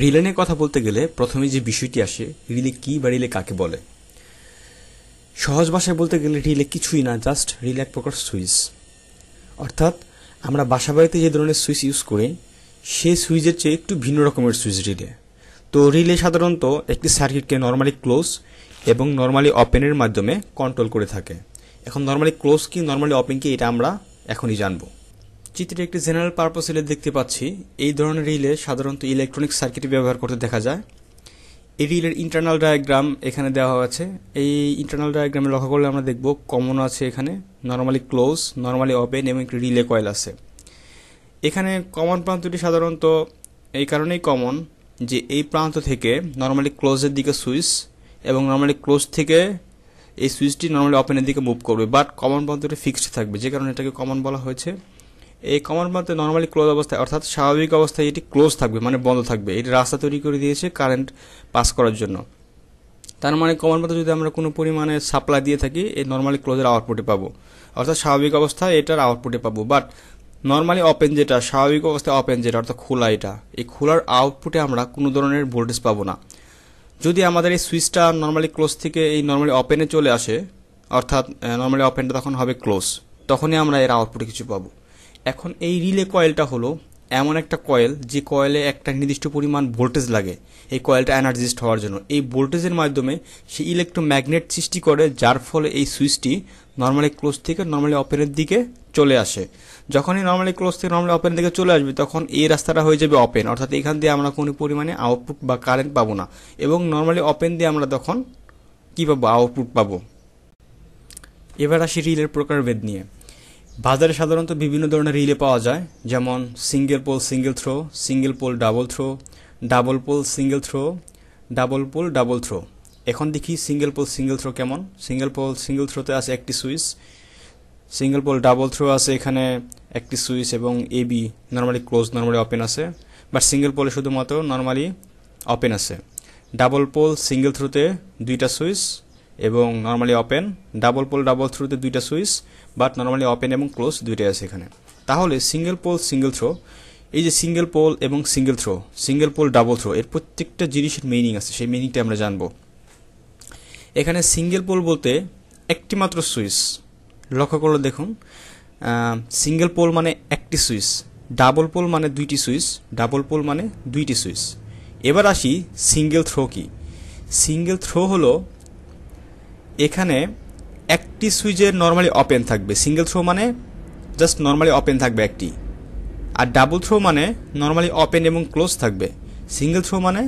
Relay নিয়ে কথা বলতে গেলে প্রথমে যে বিষয়টি আসে রিলে কি বা রিলে কাকে বলে সহজ ভাষায় বলতে গেলে রিলে কিছুই না জাস্ট রিলে এক প্রকার সুইচ অর্থাৎ আমরা বাসা বাড়িতে যে ধরনের সুইচ ইউজ করি সে সুইচের চেয়ে একটু ভিন্ন রকমের সুইচ রিলে তো রিলে সাধারণত একটি সার্কিটকে নর্মালি ক্লোজ এবং নর্মালি ওপেনের মাধ্যমে কন্ট্রোল করে থাকে এখন নর্মালি ক্লোজ কি নর্মালি ওপেন কি এটা আমরা এখনই জানবো চিত্রে একটি জেনারেল পারপাস রিলে দেখতে পাচ্ছি এই ধরনের রিলে সাধারণত ইলেকট্রনিক সার্কিট ব্যবহার করতে দেখা যায় এই রিলের ইন্টারনাল ডায়াগ্রাম এখানে দেওয়া আছে এই ইন্টারনাল ডায়াগ্রামে লক্ষ্য করলে আমরা দেখব কমন আছে এখানে নর্মালি ক্লোজ নর্মালি ওপেন এবং একটি রিলে কয়েল আছে এখানে কমন প্রান্তটি সাধারণত এই কারণেই কমন যে এই প্রান্ত থেকে নর্মালি ক্লোজের দিকে সুইচ এবং নর্মালি ক্লোজ থেকে এই সুইচটি নর্মালি ওপেনের দিকে মুভ করবে বাট কমন প্রান্তটি ফিক্সড থাকবে যে কারণে এটাকে কমন বলা হয়েছে এই কমার মাত্রা নর্মালি ক্লোজ অবস্থায় অর্থাৎ স্বাভাবিক অবস্থায় এটি ক্লোজ থাকবে মানে বন্ধ থাকবে এটি রাস্তা তৈরি করে দিয়েছে কারেন্ট পাস করার জন্য তার মানে কমার মাত্রা যদি আমরা কোনো পরিমাণে সাপ্লাই দিয়ে থাকি এই নর্মালি ক্লোজের আউটপুটে পাবো অর্থাৎ স্বাভাবিক অবস্থায় এটার আউটপুটে পাবো বাট নর্মালি ওপেন যেটা স্বাভাবিক অবস্থায় ওপেন যেটা অর্থাৎ খোলা এটা এই খোলার আউটপুটে আমরা কোনো ধরনের ভোল্টেজ পাবো না যদি আমাদের এই সুইচটা নর্মালি ক্লোজ থেকে এই নর্মালি ওপেনে চলে আসে অর্থাৎ নর্মালি ওপেনটা তখন হবে ক্লোজ তখনই আমরা এর আউটপুটে কিছু পাবো এখন এই রিলে কয়েলটা হলো এমন একটা কয়েল যে কয়েলে একটা নির্দিষ্ট পরিমাণ ভোল্টেজ লাগে এই কয়েলটা এনার্জিস্ট হওয়ার জন্য এই ভোল্টেজের মাধ্যমে সে ইলেকট্রোম্যাগনেট সৃষ্টি করে যার ফলে এই সুইচটি নর্মালি ক্লোজ থেকে নর্মালি ওপেনের দিকে চলে আসে যখনই নর্মালি ক্লোজ থেকে নর্মালি অপেনের দিকে চলে আসবে তখন এই রাস্তাটা হয়ে যাবে ওপেন অর্থাৎ এখান দিয়ে আমরা কোনো পরিমাণে আউটপুট বা কারেন্ট পাবো না এবং নর্মালি ওপেন দিয়ে আমরা তখন কী পাবো আউটপুট পাবো এবার আসি রিলের প্রকারভেদ নিয়ে বাজারে সাধারণত বিভিন্ন ধরনের রিলে পাওয়া যায় যেমন single pole single throw single pole double throw double pole single throw double pole double throw এখন দেখি সিঙ্গেল পোল সিঙ্গেল থ্রো কেমন সিঙ্গেল পোল সিঙ্গেল থ্রোতে আছে একটি switch single pole double throw আছে এখানে একটি সুইচ এবং A B normally close normally open আছে বাট সিঙ্গেল পোলে শুধুমাত্র নর্মালি ওপেন আছে ডাবল পোল সিঙ্গেল থ্রোতে দুইটা সুইচ এবং normally open double pole double থ্রোতে দুইটা সুইচ বাট নর্মালি ওপেন এবং ক্লোজ দুইটাই আছে এখানে তাহলে সিঙ্গেল পোল সিঙ্গেল থ্রো এই যে সিঙ্গেল পোল এবং single throw single pole double throw এর প্রত্যেকটা জিনিসের মিনিং আছে সেই মিনিংটা আমরা জানবো এখানে সিঙ্গেল পোল বলতে একটি মাত্র সুইচ লক্ষ্য করলে দেখুন সিঙ্গেল পোল মানে একটি সুইচ ডাবল পোল মানে দুইটি সুইচ ডাবল পোল মানে দুইটি সুইচ এবার আসি সিঙ্গেল থ্রো কি সিঙ্গেল থ্রো হলো এখানে একটি সুইচের নর্মালি ওপেন থাকবে সিঙ্গেল থ্রো মানে জাস্ট নর্মালি ওপেন থাকবে একটি আর ডাবল থ্রো মানে নর্মালি ওপেন এবং ক্লোজ থাকবে সিঙ্গেল থ্রো মানে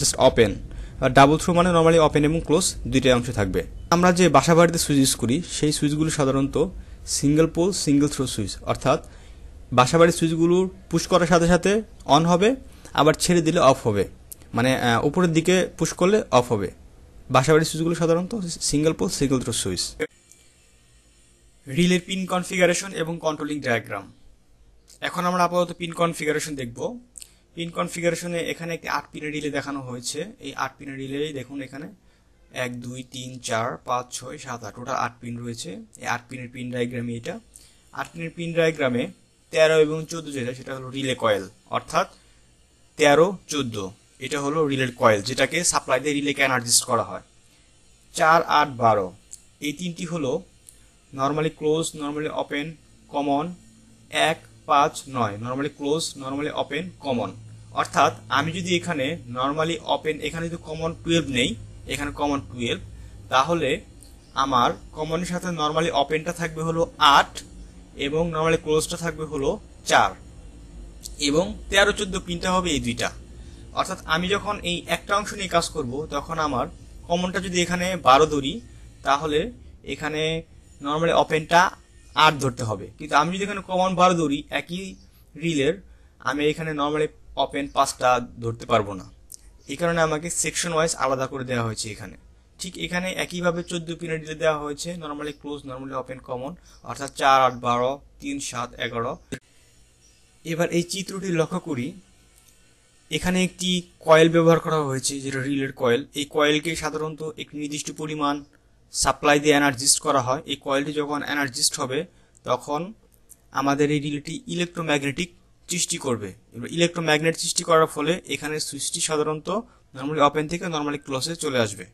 জাস্ট ওপেন আর ডাবল থ্রো মানে নর্মালি ওপেন এবং ক্লোজ দুইটাই অংশ থাকবে আমরা যে বাসা বাড়িতে সুইচ ইউজ করি সেই সুইচগুলো সাধারণত single pole single throw switch অর্থাৎ বাসা বাড়ির সুইচগুলো পুশ করার সাথে সাথে অন হবে আবার ছেড়ে দিলে অফ হবে মানে উপরের দিকে পুশ করলে অফ হবে বাসাবাড়ির সুইচগুলো সাধারণত single pole single throw switch রিলের পিন কনফিগারেশন এবং কন্ট্রোলিং ডায়াগ্রাম এখন আমরা আপাতত পিন কনফিগারেশন দেখব পিন কনফিগারেশনে এখানে একটি আট পিনের রিলে দেখানো হয়েছে এই আট পিনের রিলেই দেখুন এখানে এক দুই তিন চার পাঁচ ছয় সাত আট টোটাল আট পিন রয়েছে এই আট পিনের পিন ডায়াগ্রামে এটা আট পিনের পিন ডায়াগ্রামে তেরো এবং চোদ্দো যেটা সেটা হলো রিলে কয়েল অর্থাৎ তেরো চোদ্দো এটা হলো রিলের কয়েল যেটাকে সাপ্লাই দিয়ে রিলেকে এনার্জিস্ট করা হয় চার আট বারো এই তিনটি হলো normally close normally open common এক পাঁচ নয় normally close normally open common অর্থাৎ আমি যদি এখানে নর্মালি ওপেন এখানে যদি কমন টুয়েলভ নেই এখানে কমন টুয়েলভ তাহলে আমার কমনের সাথে নর্মালি ওপেনটা থাকবে হলো আট এবং নর্মালি ক্লোজটা থাকবে হলো চার এবং তেরো চোদ্দ পিনটা হবে এই দুইটা অর্থাৎ আমি যখন এই একটা অংশ নিয়ে কাজ করব তখন আমার কমনটা যদি এখানে বারো ধরি তাহলে এখানে নর্মালি ওপেনটা আট ধরতে হবে কিন্তু আমি যদি এখানে কমন বারো ধরি একই রিলের আমি এখানে নর্মালি ওপেন পাঁচটা ধরতে পারবো না এই কারণে আমাকে সেকশন ওয়াইজ আলাদা করে দেওয়া হয়েছে এখানে ঠিক এখানে একইভাবে চোদ্দ পিনের রিলে দেওয়া হয়েছে normally close normally open common অর্থাৎ চার আট বারো তিন সাত এগারো এবার এই চিত্রটি লক্ষ্য করি এখানে একটি কয়েল ব্যবহার করা হয়েছে যেটা রিলের কয়েল এই কয়েলকে সাধারণত একটি নির্দিষ্ট পরিমাণ সাপ্লাই দিয়ে এনার্জিস্ট করা হয় এই কয়েলটি যখন এনার্জিস্ট হবে তখন আমাদের এই রিলেটি ইলেকট্রোম্যাগনেটিক সৃষ্টি করবে এবার ইলেকট্রোম্যাগনেট সৃষ্টি করার ফলে এখানে সুইচটি সাধারণত নর্মালি ওপেন থেকে নর্মালি ক্লোসে চলে আসবে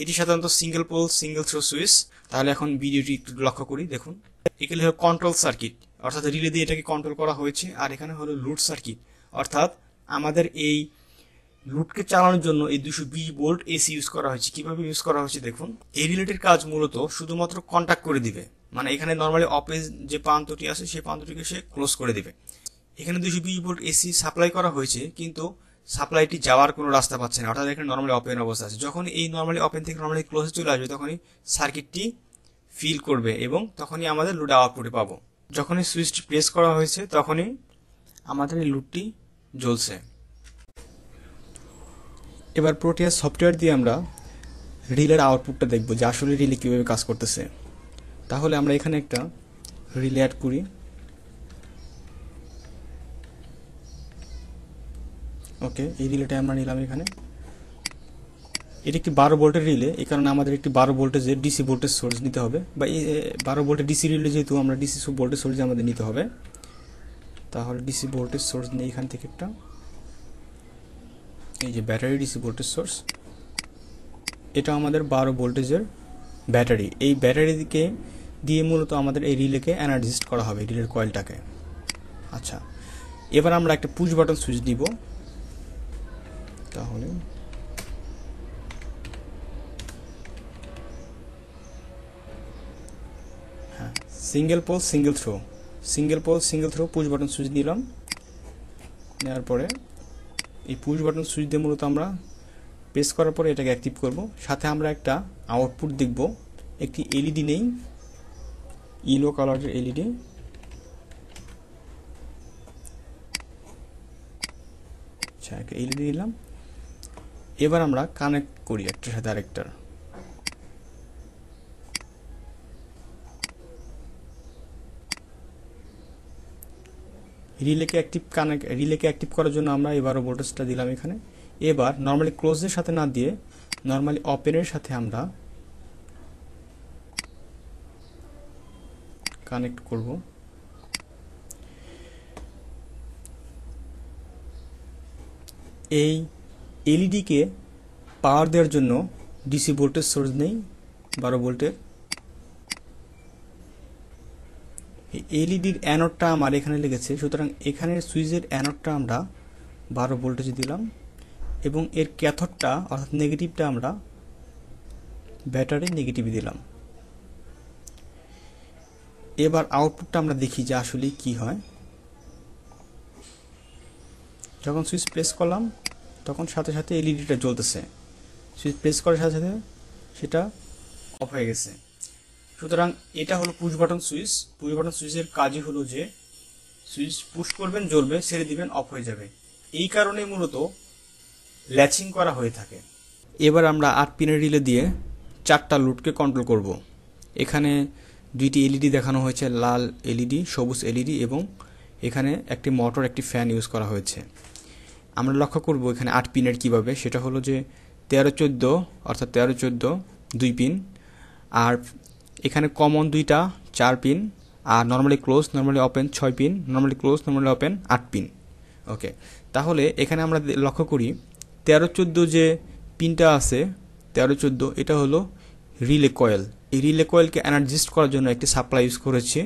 এটি সাধারণত single pole single throw switch তাহলে এখন ভিডিওটি একটু লক্ষ্য করি দেখুন এখানে হলো কন্ট্রোল সার্কিট অর্থাৎ রিলে দিয়ে এটাকে কন্ট্রোল করা হয়েছে আর এখানে হলো লুট সার্কিট অর্থাৎ আমাদের এই লুটকে চালানোর জন্য এই দুশো বিশ বোল্ট এসি ইউজ করা হয়েছে কিভাবে ইউজ করা হয়েছে দেখুন এই রিলেটেড কাজ মূলত শুধুমাত্র কন্ট্যাক্ট করে দিবে মানে এখানে নর্মালি অফিস যে প্রান্তটি আছে সেই প্রান্তটিকে সে ক্লোজ করে দিবে এখানে দুশো বিশ বোল্ট এসি সাপ্লাই করা হয়েছে কিন্তু সাপ্লাইটি যাওয়ার কোনো রাস্তা পাচ্ছে না অর্থাৎ এখানে নর্মালি অপেন অবস্থা আছে যখন এই নর্মালি অপেন থেকে নর্মালি ক্লোজে চলে আসবে তখনই সার্কিটটি ফিল করবে এবং তখনই আমাদের লুড আউটপুটে পাবো যখনই সুইচটি প্রেস করা হয়েছে তখনই আমাদের এই লুডটি জ্বলছে এবার প্রোটিয়া সফটওয়্যার দিয়ে আমরা রিলের আউটপুটটা দেখব যে আসলে রিলে কীভাবে কাজ করতেছে তাহলে আমরা এখানে একটা রিলে অ্যাড করি ওকে এই রিলেটা আমরা নিলাম এখানে এটা একটি বারো ভোল্টের রিলে এই কারণে আমাদের একটি বারো ভোল্টেজের ডিসি ভোল্টেজ সোর্স নিতে হবে বা এই বারো ভোল্টের ডিসি রিলে যেহেতু আমরা ডিসি ভোল্টেজ সোর্স আমাদের নিতে হবে তাহলে ডিসি ভোল্টেজ সোর্স নেই এখান থেকে একটা এই যে ব্যাটারি ডিসি ভোল্টেজ সোর্স এটা আমাদের বারো ভোল্টেজের ব্যাটারি এই ব্যাটারিকে দিয়ে মূলত আমাদের এই রিলেকে অ্যানার্জিস্ট করা হবে রিলের কয়েলটাকে আচ্ছা এবার আমরা একটা পুশ বাটন সুইচ দিব তাহলে হ্যাঁ single pole single throw single pole single throw push button switch নিলাম নেওয়ার পরে এই পুশ বাটন সুইচ দিয়ে মূলত আমরা প্রেস করার পরে এটাকে অ্যাক্টিভ করব সাথে আমরা একটা আউটপুট দেখব একটি এলইডি নেই ইলো কালারের এলইডি আচ্ছা একটা এলইডি নিলাম এবার আমরা কানেক্ট করি একটার সাথে আরেকটার রিলেকে অ্যাক্টিভ কানেক্ট রিলেকে অ্যাক্টিভ করার জন্য আমরা এবারও ভোল্টেজটা দিলাম এখানে এবার নর্মালি ক্লোজের সাথে না দিয়ে নর্মালি ওপেনের সাথে আমরা কানেক্ট করব এই এলইডিকে e পাওয়ার দেওয়ার জন্য ডিসি ভোল্টেজ সোর্স নেই বারো ভোল্টের এলইডির e অ্যানোডটা আমার এখানে লেগেছে সুতরাং এখানের সুইচের অ্যানোডটা আমরা বারো ভোল্টেজ দিলাম এবং এর ক্যাথডটা অর্থাৎ নেগেটিভটা আমরা ব্যাটারি নেগেটিভ দিলাম এবার আউটপুটটা আমরা দেখি যে আসলে কি হয় যখন সুইচ প্রেস করলাম তখন সাথে সাথে এলইডিটা e জ্বলতেছে সুইচ প্রেস করার সাথে সাথে সেটা অফ হয়ে গেছে সুতরাং এটা হলো push button switch push button সুইচের কাজই হলো যে সুইচ পুশ করবেন জ্বলবে ছেড়ে দিবেন অফ হয়ে যাবে এই কারণে মূলত ল্যাচিং করা হয়ে থাকে এবার আমরা আট পিনের রিলে দিয়ে চারটা লুটকে কন্ট্রোল করব। এখানে দুইটি এলইডি দেখানো হয়েছে লাল এলইডি সবুজ এলইডি এবং এখানে একটি মোটর একটি ফ্যান ইউজ করা হয়েছে আমরা লক্ষ্য করব এখানে আট পিনের কিভাবে সেটা হলো যে তেরো চোদ্দো অর্থাৎ তেরো চোদ্দো দুই পিন আর এখানে কমন দুইটা চার পিন আর নর্মালি ক্লোজ নর্মালি ওপেন ছয় pin normally close normally open আট পিন ওকে তাহলে এখানে আমরা লক্ষ্য করি তেরো চোদ্দো যে পিনটা আছে তেরো চোদ্দো এটা হলো রিলে কয়েল এই রিলে কয়েলকে এনার্জিস্ট করার জন্য একটি সাপ্লাই ইউজ করেছে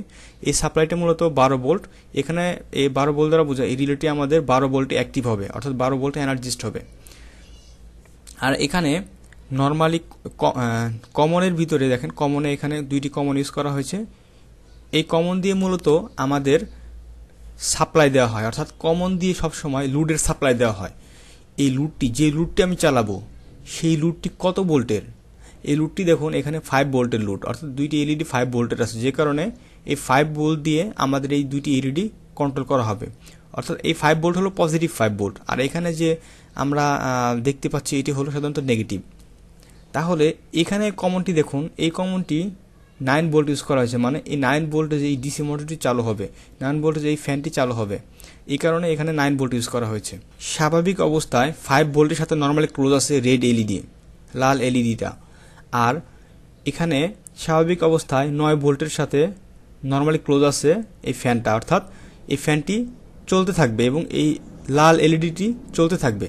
এই সাপ্লাইটা মূলত বারো বোল্ট এখানে এই বারো বোল্ট দ্বারা বোঝায় এই রিলেটি আমাদের বারো বোল্টে অ্যাক্টিভ হবে অর্থাৎ বারো বোল্টে এনার্জিস্ট হবে আর এখানে নর্মালি কমনের uh, ভিতরে দেখেন কমনে এখানে দুইটি কমন ইউজ করা হয়েছে এই কমন দিয়ে মূলত আমাদের সাপ্লাই দেওয়া হয় অর্থাৎ কমন দিয়ে সবসময় লুডের সাপ্লাই দেওয়া হয় এই লুডটি যে লুটটি আমি চালাবো সেই লুডটি কত বোল্টের এই লুটটি দেখুন এখানে ফাইভ বোল্টের লুড অর্থাৎ দুইটি এলইডি ফাইভ বোল্টের আছে যে কারণে এই ফাইভ বোল্ট দিয়ে আমাদের এই দুইটি এলইডি কন্ট্রোল করা হবে অর্থাৎ এই ফাইভ বোল্ট হলো পজিটিভ ফাইভ বোল্ট আর এখানে যে আমরা দেখতে পাচ্ছি এটি হলো সাধারণত নেগেটিভ তাহলে এখানে কমনটি দেখুন এই কমনটি নাইন ভোল্ট ইউজ করা হয়েছে মানে এই নাইন ভোল্টেজ এই ডিসি মোটরটি চালু হবে নাইন ভোল্টেজ এই ফ্যানটি চালু হবে এই কারণে এখানে নাইন ভোল্ট ইউজ করা হয়েছে স্বাভাবিক অবস্থায় ফাইভ ভোল্টের সাথে নর্মালি ক্লোজ আছে রেড এলইডি লাল এলইডিটা আর এখানে স্বাভাবিক অবস্থায় নয় ভোল্টের সাথে নর্মালি ক্লোজ আছে এই ফ্যানটা অর্থাৎ এই ফ্যানটি চলতে থাকবে এবং এই লাল এলইডিটি চলতে থাকবে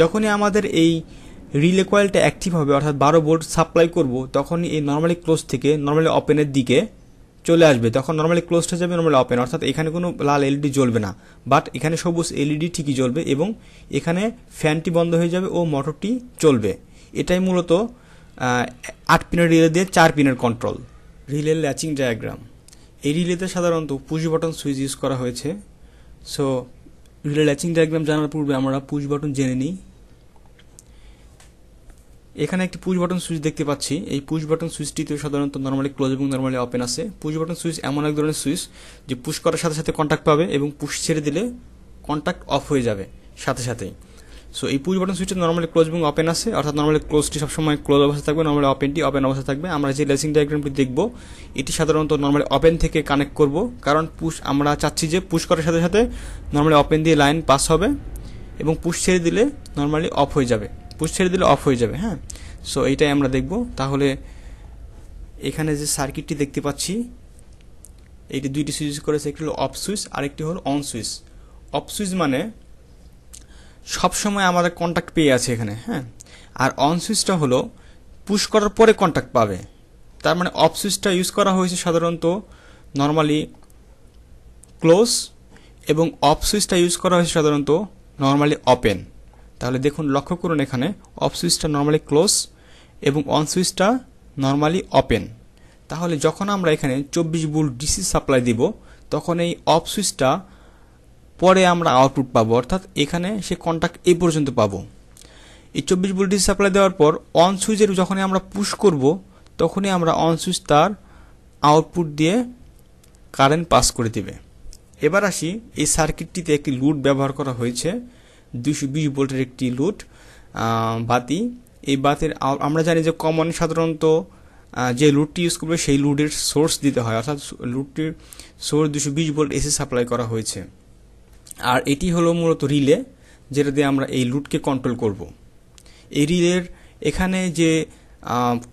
যখনই আমাদের এই রিলে কয়েলটা অ্যাক্টিভ হবে অর্থাৎ বারো বোর্ড সাপ্লাই করব তখন এই নর্মালি ক্লোজ থেকে নর্মালি ওপেনের দিকে চলে আসবে তখন নর্মালি ক্লোজ হয়ে যাবে নর্মালি ওপেন অর্থাৎ এখানে কোনো লাল এলইডি জ্বলবে না বাট এখানে সবুজ এলইডি ঠিকই জ্বলবে এবং এখানে ফ্যানটি বন্ধ হয়ে যাবে ও মোটরটি চলবে এটাই মূলত আট পিনের রিলে দিয়ে চার পিনের কন্ট্রোল রিলের ল্যাচিং ডায়াগ্রাম এই রিলেতে সাধারণত পুশ বাটন সুইচ ইউজ করা হয়েছে সো রিলে ল্যাচিং ডায়াগ্রাম জানার পূর্বে আমরা পুশ বাটন জেনে নিই এখানে একটি পুশ বাটন সুইচ দেখতে পাচ্ছি এই পুশ বাটন সুইচটিতে সাধারণত নর্মালি ক্লোজ এবং নর্মালি ওপেন আছে পুশ বাটন সুইচ এমন এক ধরনের সুইচ যে পুশ করার সাথে সাথে কন্ট্যাক্ট পাবে এবং পুশ ছেড়ে দিলে কন্ট্যাক্ট অফ হয়ে যাবে সাথে সাথেই সো এই পুশ বাটন সুইচটা নর্মালি ক্লোজ এবং ওপেন আছে অর্থাৎ নর্মালি ক্লোজটি সবসময় ক্লোজ অবস্থা থাকবে নর্মালি ওপেনটি ওপেন অবস্থা থাকবে আমরা যে লেসিং ডায়াগ্রামটি দেখব এটি সাধারণত নর্মালি ওপেন থেকে কানেক্ট করব কারণ পুশ আমরা চাচ্ছি যে পুশ করার সাথে সাথে নর্মালি ওপেন দিয়ে লাইন পাস হবে এবং পুশ ছেড়ে দিলে নর্মালি অফ হয়ে যাবে পুশ ছেড়ে দিলে অফ হয়ে যাবে হ্যাঁ সো এইটাই আমরা দেখব তাহলে এখানে যে সার্কিটটি দেখতে পাচ্ছি এইটি দুইটি সুইচ করেছে একটি হলো অফ সুইচ আরেকটি হলো অন সুইচ অফ সুইচ মানে সবসময় আমাদের কন্ট্যাক্ট পেয়ে আছে এখানে হ্যাঁ আর অন সুইচটা হলো পুশ করার পরে কন্ট্যাক্ট পাবে তার মানে অফ সুইচটা ইউজ করা হয়েছে সাধারণত নর্মালি ক্লোজ এবং অফ সুইচটা ইউজ করা হয়েছে সাধারণত নর্মালি ওপেন তাহলে দেখুন লক্ষ্য করুন এখানে অফ সুইচটা নর্মালি ক্লোজ এবং অন সুইচটা নর্মালি ওপেন তাহলে যখন আমরা এখানে চব্বিশ বুল ডিসি সাপ্লাই দিব তখন এই অফ সুইচটা পরে আমরা আউটপুট পাবো অর্থাৎ এখানে সে কন্ট্যাক্ট এই পর্যন্ত পাবো এই চব্বিশ বুল ডিসি সাপ্লাই দেওয়ার পর অন সুইচের যখনই আমরা পুশ করব তখনই আমরা অন সুইচ তার আউটপুট দিয়ে কারেন্ট পাস করে দেবে এবার আসি এই সার্কিটটিতে একটি লুট ব্যবহার করা হয়েছে দুশো বিশ ভোল্টের একটি লুট বাতি এই বাতির আমরা জানি যে কমন সাধারণত যে লুটটি ইউজ করবে সেই লুটের সোর্স দিতে হয় অর্থাৎ লুটটির সোর্স দুশো বিশ ভোল্ট এসি সাপ্লাই করা হয়েছে আর এটি হলো মূলত রিলে যেটা দিয়ে আমরা এই লুটকে কন্ট্রোল করব। এই রিলের এখানে যে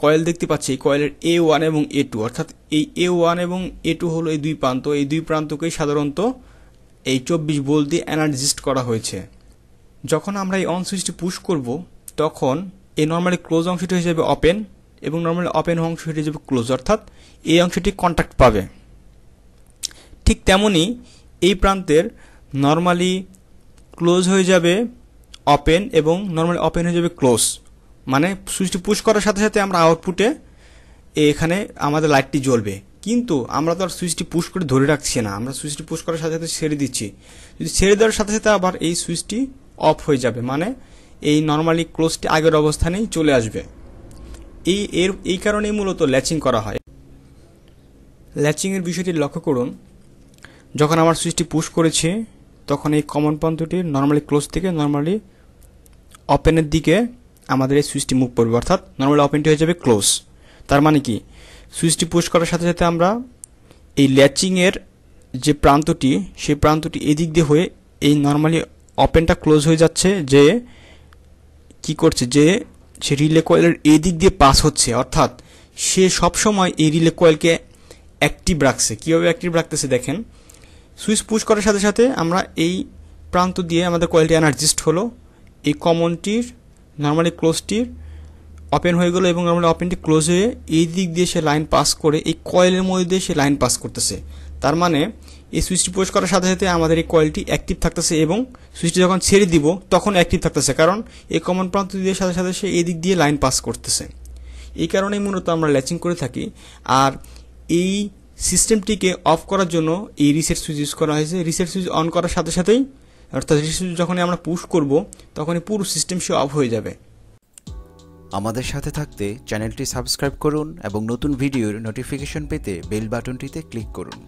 কয়েল দেখতে পাচ্ছি এই কয়েলের এ ওয়ান এবং এ টু অর্থাৎ এই এ ওয়ান এবং এ টু হলো এই দুই প্রান্ত এই দুই প্রান্তকেই সাধারণত এই চব্বিশ ভোল্ট দিয়ে এনার্জিস্ট করা হয়েছে যখন আমরা এই অন সুইচটি পুশ করব তখন এই নর্মালি ক্লোজ অংশটি হয়ে যাবে ওপেন এবং নর্মালি ওপেন অংশটি হয়ে যাবে ক্লোজ অর্থাৎ এই অংশটি কন্ট্যাক্ট পাবে ঠিক তেমনই এই প্রান্তের নর্মালি ক্লোজ হয়ে যাবে ওপেন এবং নর্মালি ওপেন হয়ে যাবে ক্লোজ মানে সুইচটি পুশ করার সাথে সাথে আমরা আউটপুটে এখানে আমাদের লাইটটি জ্বলবে কিন্তু আমরা তো আর সুইচটি পুশ করে ধরে রাখছি না আমরা সুইচটি পুশ করার সাথে সাথে ছেড়ে দিচ্ছি যদি ছেড়ে দেওয়ার সাথে সাথে আবার এই সুইচটি অফ হয়ে যাবে মানে এই নর্মালি ক্লোজটি আগের অবস্থানেই চলে আসবে এই এর এই কারণেই মূলত ল্যাচিং করা হয় ল্যাচিংয়ের বিষয়টি লক্ষ্য করুন যখন আমার সুইচটি পুশ করেছি তখন এই কমন পন্থটি নর্মালি ক্লোজ থেকে নর্মালি ওপেনের দিকে আমাদের এই সুইচটি মুভ করবে অর্থাৎ নর্মালি ওপেনটি হয়ে যাবে ক্লোজ তার মানে কি সুইচটি পুশ করার সাথে সাথে আমরা এই ল্যাচিংয়ের যে প্রান্তটি সেই প্রান্তটি এদিক দিয়ে হয়ে এই নর্মালি ওপেনটা ক্লোজ হয়ে যাচ্ছে যে কি করছে যে সে রিলে কয়েলের এদিক দিয়ে পাস হচ্ছে অর্থাৎ সে সবসময় এই রিলে কয়েলকে অ্যাক্টিভ রাখছে কীভাবে অ্যাক্টিভ রাখতেছে দেখেন সুইচ পুশ করার সাথে সাথে আমরা এই প্রান্ত দিয়ে আমাদের কয়েলটি এনার্জিস্ট হলো এই কমনটির নর্মালি ক্লোজটির ওপেন হয়ে গেলো এবং নর্মালি ওপেনটি ক্লোজ হয়ে এই দিক দিয়ে সে লাইন পাস করে এই কয়েলের মধ্যে দিয়ে সে লাইন পাস করতেছে তার মানে এই সুইচটি পুশ করার সাথে সাথে আমাদের এই কয়েলটি অ্যাক্টিভ থাকতেছে এবং সুইচটি যখন ছেড়ে দিব তখন অ্যাক্টিভ থাকতেছে কারণ এই কমন প্রান্ত দিয়ে সাথে সাথে সে এদিক দিয়ে লাইন পাস করতেছে এই কারণেই মূলত আমরা ল্যাচিং করে থাকি আর এই সিস্টেমটিকে অফ করার জন্য এই রিসেট সুইচ ইউজ করা হয়েছে রিসেট সুইচ অন করার সাথে সাথেই অর্থাৎ রিসেট সুইচ যখনই আমরা পুশ করব তখনই পুরো সিস্টেম সে অফ হয়ে যাবে আমাদের সাথে থাকতে চ্যানেলটি সাবস্ক্রাইব করুন এবং নতুন ভিডিওর নোটিফিকেশন পেতে বেল বাটনটিতে ক্লিক করুন